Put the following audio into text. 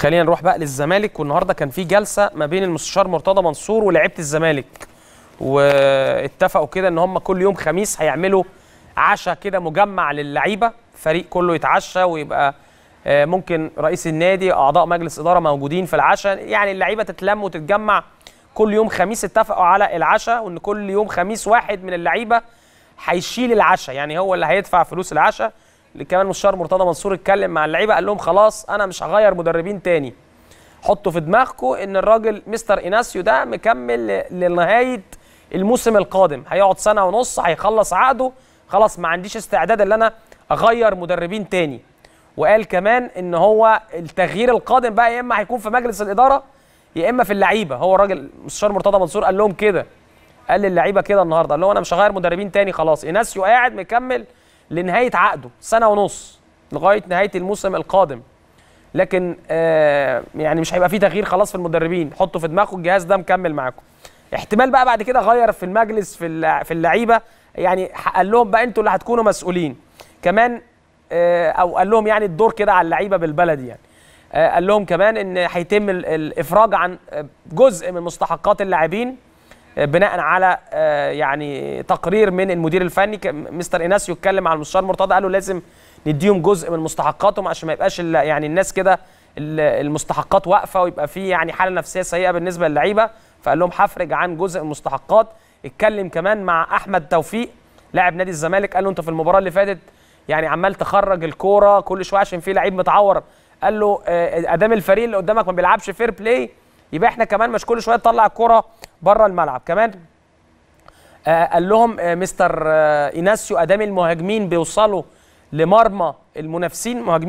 خلينا نروح بقى للزمالك والنهارده كان في جلسه ما بين المستشار مرتضى منصور ولاعيبه الزمالك واتفقوا كده ان هم كل يوم خميس هيعملوا عشاء كده مجمع للعيبه فريق كله يتعشى ويبقى آه، ممكن رئيس النادي اعضاء مجلس اداره موجودين في العشاء يعني اللعيبه تتلم وتتجمع كل يوم خميس اتفقوا على العشاء وان كل يوم خميس واحد من اللعيبه هيشيل العشاء يعني هو اللي هيدفع فلوس العشاء كمان مستشار مرتضى منصور اتكلم مع اللعيبه قال لهم خلاص انا مش هغير مدربين تاني حطوا في دماغكم ان الراجل مستر ايناسيو ده مكمل لنهايه الموسم القادم هيقعد سنه ونص هيخلص عقده خلاص ما عنديش استعداد ان انا اغير مدربين تاني وقال كمان ان هو التغيير القادم بقى يا اما هيكون في مجلس الاداره يا اما في اللعيبه هو الراجل مستشار مرتضى منصور قال لهم كده قال للعيبه كده النهارده قال لهم انا مش هغير مدربين تاني خلاص ايناسيو قاعد مكمل لنهايه عقده سنه ونص لغايه نهايه الموسم القادم لكن آه يعني مش هيبقى في تغيير خلاص في المدربين حطوا في دماغكم الجهاز ده مكمل معاكم احتمال بقى بعد كده غير في المجلس في في اللعيبه يعني قال لهم بقى انتوا اللي هتكونوا مسؤولين كمان آه او قال لهم يعني الدور كده على اللعيبه بالبلدي يعني آه قال لهم كمان ان هيتم الافراج عن آه، جزء من مستحقات اللاعبين آه، بناء على آه، يعني تقرير من المدير الفني مستر اناسيو اتكلم على المستشار مرتضى قال له لازم نديهم جزء من مستحقاتهم عشان ما يبقاش يعني الناس كده المستحقات واقفه ويبقى في يعني حاله نفسيه سيئه بالنسبه للعيبه فقال لهم هفرج عن جزء من المستحقات اتكلم كمان مع احمد توفيق لاعب نادي الزمالك قال له انت في المباراه اللي فاتت يعني عمال تخرج الكوره كل شويه عشان في لعيب متعور قال له آه، ادام الفريق اللي قدامك ما بيلعبش فير بلاي يبقى احنا كمان مش كل شويه تطلع الكره بره الملعب كمان آه قال لهم آه مستر آه ايناسيو ادام المهاجمين بيوصلوا لمرمى المنافسين مهاجمين